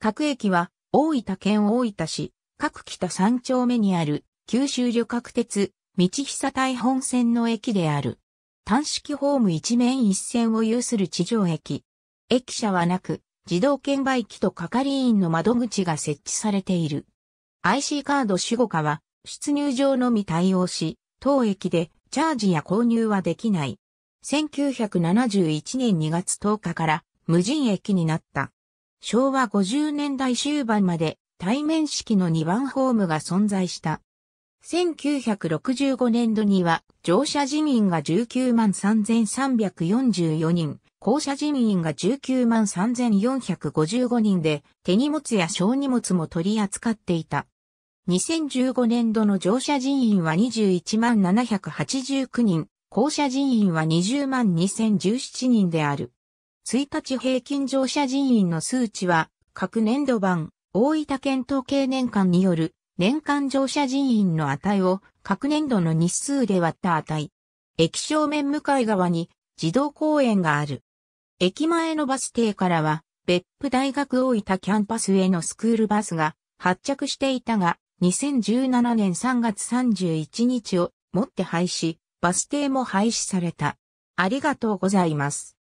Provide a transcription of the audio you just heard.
各駅は大分県大分市、各北三丁目にある九州旅客鉄、道久台本線の駅である。単式ホーム一面一線を有する地上駅。駅舎はなく、自動券売機と係員の窓口が設置されている。IC カード守護課は、出入場のみ対応し、当駅でチャージや購入はできない。1971年2月10日から無人駅になった。昭和50年代終盤まで対面式の2番ホームが存在した。1965年度には乗車人員が19万3344人、降車人員が19万3455人で手荷物や小荷物も取り扱っていた。2015年度の乗車人員は21万789人、降車人員は20万2017人である。1日平均乗車人員の数値は、各年度版、大分県統計年間による、年間乗車人員の値を、各年度の日数で割った値。駅正面向かい側に、児童公園がある。駅前のバス停からは、別府大学大分キャンパスへのスクールバスが発着していたが、2017年3月31日をもって廃止、バス停も廃止された。ありがとうございます。